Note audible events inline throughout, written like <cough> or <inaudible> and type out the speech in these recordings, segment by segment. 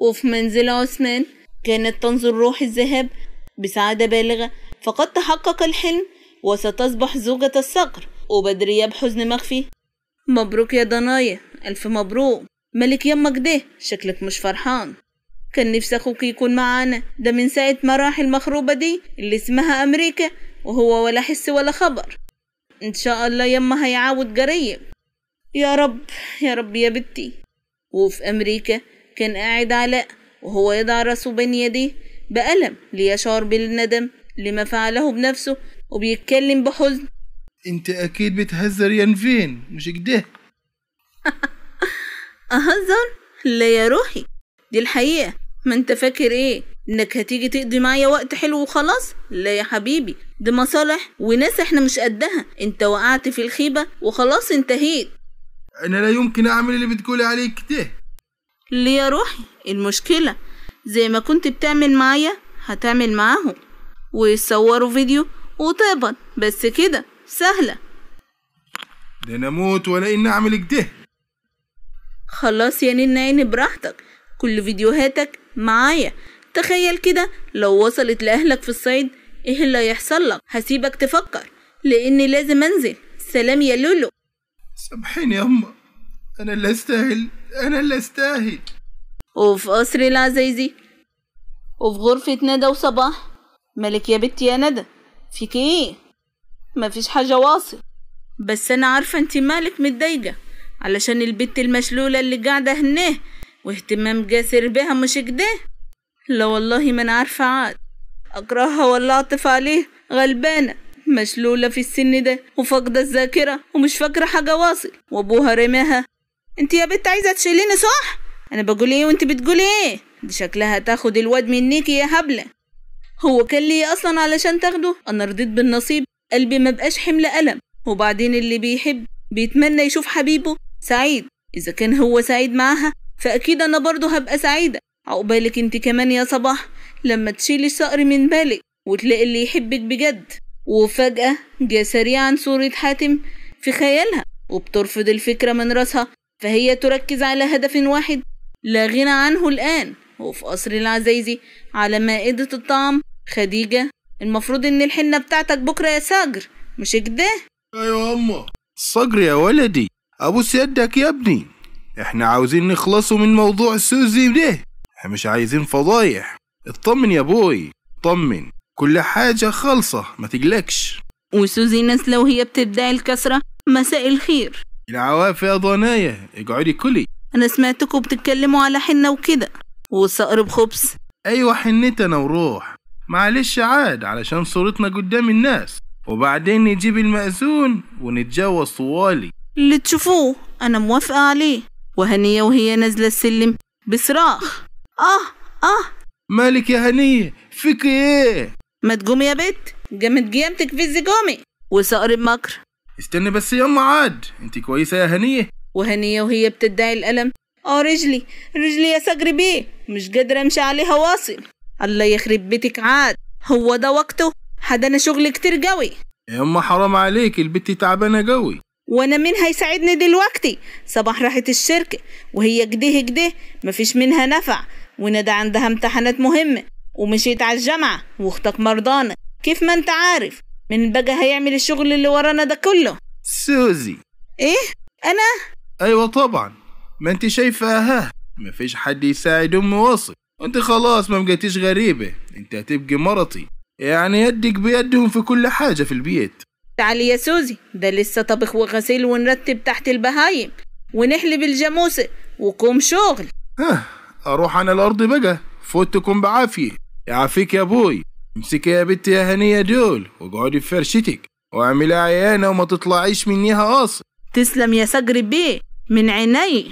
وفي منزل عثمان كانت تنظر روح الذهب بسعادة بالغة فقد تحقق الحلم وستصبح زوجة الصقر وبدرية بحزن مخفي مبروك يا ضنايا ألف مبروك ملك يمك ده شكلك مش فرحان كان نفسي أخوك يكون معانا ده من ساعة ما راح المخروبة دي اللي اسمها أمريكا وهو ولا حس ولا خبر إن شاء الله يما هيعاود قريب يا رب يا رب يا بنتي وفي أمريكا كان قاعد علاء وهو يضع راسه بين يديه بألم ليشعر بالندم لما فعله بنفسه وبيتكلم بحزن انت اكيد بتهزر يا نفين مش كده <laughs> اهزر لا يا روحي دي الحقيقة ما انت فاكر ايه انك هتيجي تقضي معايا وقت حلو وخلاص لا يا حبيبي دي مصالح وناس احنا مش قدها انت وقعت في الخيبة وخلاص انتهيت انا لا يمكن اعمل اللي بتقولي عليه كده ليه يا روحي المشكلة زي ما كنت بتعمل معايا هتعمل معاهم ويصوروا فيديو وتقبض بس كده سهلة ده انا اموت ولا اني اعمل كده إيه؟ خلاص يا نينا عيني براحتك كل فيديوهاتك معايا تخيل كده لو وصلت لأهلك في الصعيد ايه اللي هيحصل لك هسيبك تفكر لاني لازم انزل سلام يا لولو سامحيني يا اما انا اللي استاهل انا اللي استاهل وفي قصر العزيزي وفي غرفة ندى وصباح مالك يا بنتي يا ندى فيك ايه مفيش حاجة واصل بس انا عارفة انت مالك متضايقة علشان البت المشلولة اللي قاعدة هنا واهتمام جاسر بها مش كده لا والله ما انا عارفة عاد اكرهها ولا اعطف عليه غلبانة مشلولة في السن ده وفاقدة الذاكرة ومش فاكرة حاجة واصل وابوها رماها انت يا بنت عايزه تشيليني صح انا بقول ايه وانت بتقولي ايه دي شكلها تاخد الواد منيكي يا هبله هو كان ليه اصلا علشان تاخده انا رضيت بالنصيب قلبي ما بقاش حمل الم وبعدين اللي بيحب بيتمنى يشوف حبيبه سعيد اذا كان هو سعيد معاها فاكيد انا برضه هبقى سعيده عقبالك انت كمان يا صباح لما تشيلي الصقر من بالك وتلاقي اللي يحبك بجد وفجأة جه سريعا صورة حاتم في خيالها وبترفض الفكرة من راسها فهي تركز على هدف واحد لا غنى عنه الآن وفي قصر العزيزي على مائدة الطعام خديجة المفروض إن الحنة بتاعتك بكرة يا صقر مش كده؟ أيوة أما صقر يا ولدي أبوس يدك يا ابني إحنا عاوزين نخلصه من موضوع سوزي ده إحنا مش عايزين فضايح اطمن يا بوي اطمن كل حاجة خالصة ما تقلقش وسوزي ناس لو هي بتدعي الكسرة مساء الخير العواف يا ضنايا اقعدي كلي انا سمعتكم بتتكلموا على حنة وكده وصقر بخبز ايوه حنتنا وروح معلش عاد علشان صورتنا قدام الناس وبعدين نجيب المأذون ونتجوز طوالي اللي تشوفوه انا موافقة عليه وهنية وهي نازلة السلم بصراخ اه اه مالك يا هنية فيك ايه ما تقومي يا بت جامد جيامتك في الزجومي وصقر بمكر استني بس يما عاد انت كويسه يا هنيه وهنيه وهي بتدعي الالم اه رجلي رجلي يا سجري بيه مش قادره امشي عليها واصل الله يخرب بيتك عاد هو ده وقته حد انا شغل كتير قوي يا يما حرام عليك البت تعبانه قوي وانا مين هيساعدني دلوقتي صباح راحت الشركه وهي كده كده مفيش منها نفع وندى عندها امتحانات مهمه ومشيت على الجامعه واختك مرضانه كيف ما انت عارف من بقى هيعمل الشغل اللي ورانا ده كله سوزي ايه انا ايوه طبعا ما انت شايفه ها ما فيش حد يساعد ام واصل انت خلاص ما بقيتيش غريبه انت هتبقي مرتي يعني يدك بيدهم في كل حاجه في البيت تعالي يا سوزي ده لسه طبخ وغسيل ونرتب تحت البهايم ونحلب الجاموسه وقوم شغل ها اروح انا الارض بقى فوتكم بعافيه يعافيك يا ابوي امسكي يا بنت يا هنية دول واقعدي في فرشتك واعملي عيانة وما تطلعيش منيها أصلا تسلم يا سجر بيه من عيني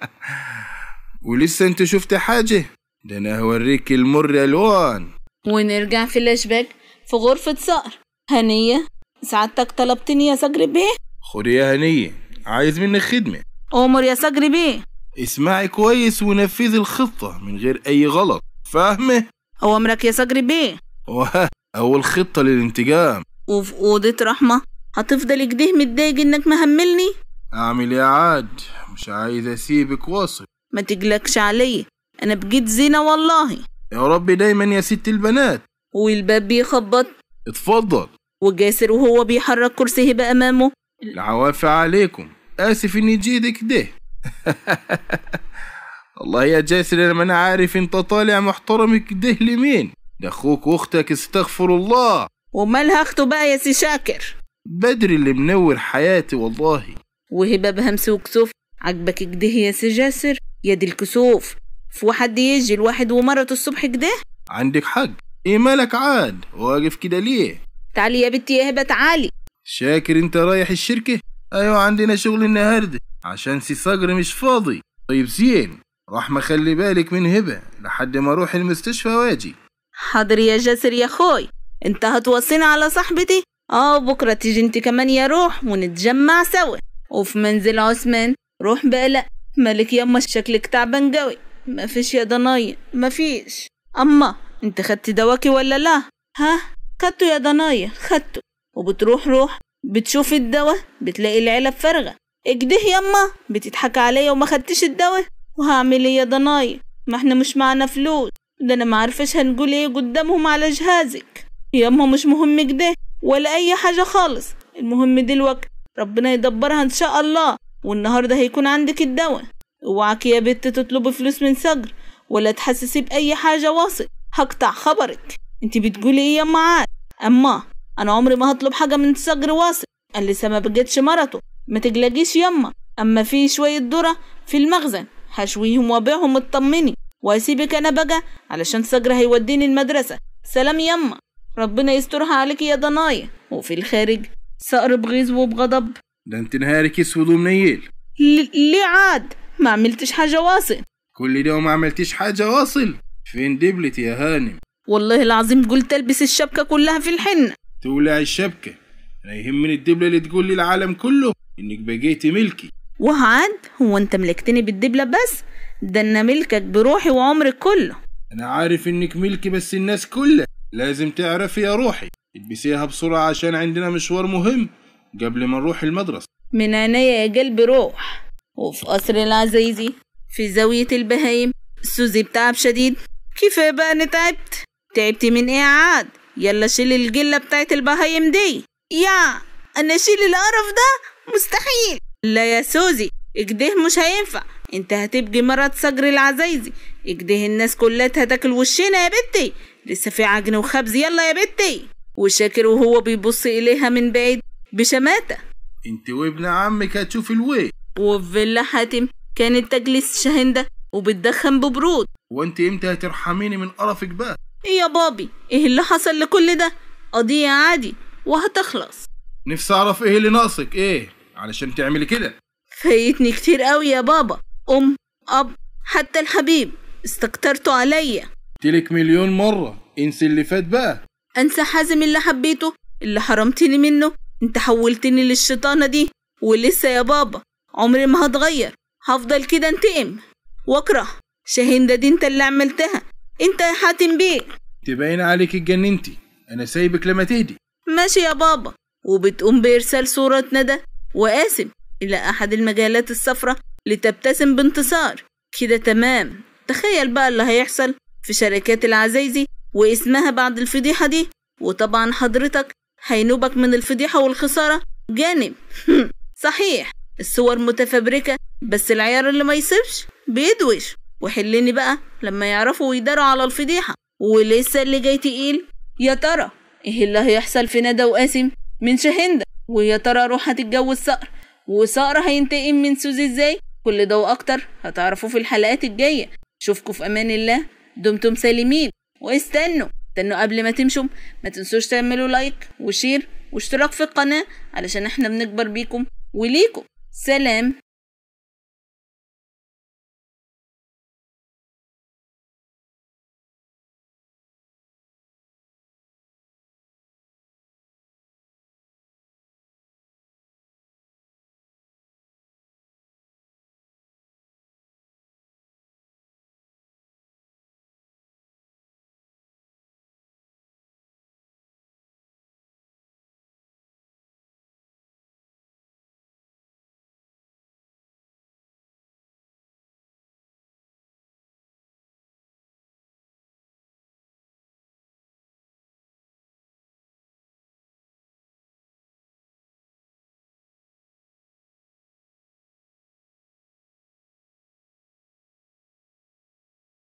<laughs> ولسه انت شفت حاجة ده انا هوريك المر الوان ونرجع في الاشباك في غرفة صقر هنية سعادتك طلبتني يا سجر بيه خدي يا هنية عايز منك خدمة أمر يا سجر بيه اسمعي كويس ونفذي الخطة من غير أي غلط فاهمة؟ أوامرك يا سجري بيه واه أول خطة للانتقام وفي أوضة رحمة هتفضل كده متضايق إنك مهملني أعمل يا عاد مش عايز أسيبك واصل ما تجلكش عليا أنا بجد زينة والله يا ربي دايما يا ست البنات والباب بيخبط اتفضل وجاسر وهو بيحرك كرسيه بأمامه العوافي عليكم آسف إني جيتك ده <laughs> الله يا جاسر انا ما انا عارف انت طالع محترمك ده لمين ده اخوك واختك استغفر الله ومالها اخته بقى يا سي شاكر بدري اللي منور حياتي والله وهبه بهمس وكسوف عجبك كده يا سي جاسر يا دي الكسوف في واحد يجي الواحد ومرته الصبح كده عندك حق ايه مالك عاد واقف كده ليه تعالي يا بنتي يا هبه تعالي شاكر انت رايح الشركه ايوه عندنا شغل النهارده عشان سي صقر مش فاضي طيب زين راح مخلي بالك من هبة لحد ما اروح المستشفى واجي حاضر يا جاسر يا خوي انت هتوصيني على صاحبتي اه بكرة تيجي انت كمان يا روح ونتجمع سوا وفي منزل عثمان روح بقلق مالك ياما شكلك تعبان ما مفيش يا ما مفيش اما انت خدتي دواكي ولا لا ها خدته يا ضناي خدته وبتروح روح بتشوف الدواء بتلاقي العلب فارغة اجده ياما بتضحك عليا وما خدتش الدواء وهعمل ايه يا ضناي ما احنا مش معانا فلوس ده انا معرفش هنقول ايه قدامهم على جهازك اما مش مهم كده ولا اي حاجه خالص المهم دلوقتي ربنا يدبرها ان شاء الله والنهارده هيكون عندك الدواء اوعك يا بت تطلبي فلوس من سجر ولا تحسسي باي حاجه واصل هقطع خبرك انت بتقولي ايه ياما عاد اما انا عمري ما هطلب حاجه من سجر واصل قال لسه ما بقتش مرته ما تقلقيش يما اما في شويه ذره في المخزن هشويهم وابيعهم اطمني واسيبك انا بقى علشان صقر هيوديني المدرسة سلام يما ربنا يسترها عليك يا ضنايا وفي الخارج صقر بغيظ وبغضب ده انت نهارك اسود ومنيل ليه عاد ما عملتش حاجة واصل كل ده وما عملتيش حاجة واصل فين دبلت يا هانم والله العظيم قلت البس الشبكة كلها في الحنة تولع الشبكة انا يهمني الدبلة اللي تقول للعالم كله انك بقيتي ملكي وعاد هو انت ملكتني بالدبلة بس ده انا ملكك بروحي وعمرك كله انا عارف انك ملكي بس الناس كلها لازم تعرفي يا روحي البسيها بسرعة عشان عندنا مشوار مهم قبل ما نروح المدرسة من عينيا يا قلبي روح وفي قصر العزيزي في زاوية البهايم سوزي بتعب شديد كفاية بقى أنا تعبت تعبتي من إيه عاد يلا شيل الجلة بتاعت البهايم دي يا أنا أشيل القرف ده مستحيل لا يا سوزي اجده مش هينفع انت هتبقي مرض صجر العزايزي اجده الناس كلها تاكل وشنا يا بنتي لسه في عجن وخبز يلا يا بنتي وشاكر وهو بيبص اليها من بعيد بشماتة انت وابن عمك هتشوف الوي وفي حاتم كانت تجلس شهندة وبتدخن ببرود وانت امتى هترحميني من قرفك بقى ايه يا بابي ايه اللي حصل لكل ده قضية عادي وهتخلص نفسي اعرف ايه اللي ناقصك ايه علشان تعملي كده فايتني كتير قوي يا بابا أم أب حتى الحبيب استكترتوا عليا قلتلك مليون مرة انسي اللي فات بقى أنسى حازم اللي حبيته اللي حرمتني منه انت حولتني للشيطانة دي ولسه يا بابا عمري ما هتغير هفضل كده انتقم واكره شاهين ده دي انت اللي عملتها انت يا حاتم بيه تبين عليك اتجننتي انا سايبك لما تهدي ماشي يا بابا وبتقوم بإرسال صورة ندى وقاسم إلى أحد المجالات الصفراء لتبتسم بانتصار كده تمام تخيل بقى اللي هيحصل في شركات العزايزي واسمها بعد الفضيحة دي وطبعا حضرتك هينوبك من الفضيحة والخسارة جانب <laughs> صحيح الصور متفبركة بس العيار اللي ما يصيبش بيدوش وحلني بقى لما يعرفوا ويداروا على الفضيحة ولسه اللي جاي تقيل يا ترى ايه اللي هيحصل في ندى وقاسم من شهندة ويا ترى روح هتتجوز صقر وصقر هينتقم من سوزي ازاي كل ده واكتر هتعرفوه في الحلقات الجايه اشوفكوا في امان الله دمتم سالمين واستنوا استنوا قبل ما تمشوا ما تنسوش تعملوا لايك وشير واشتراك في القناه علشان احنا بنكبر بيكم وليكم سلام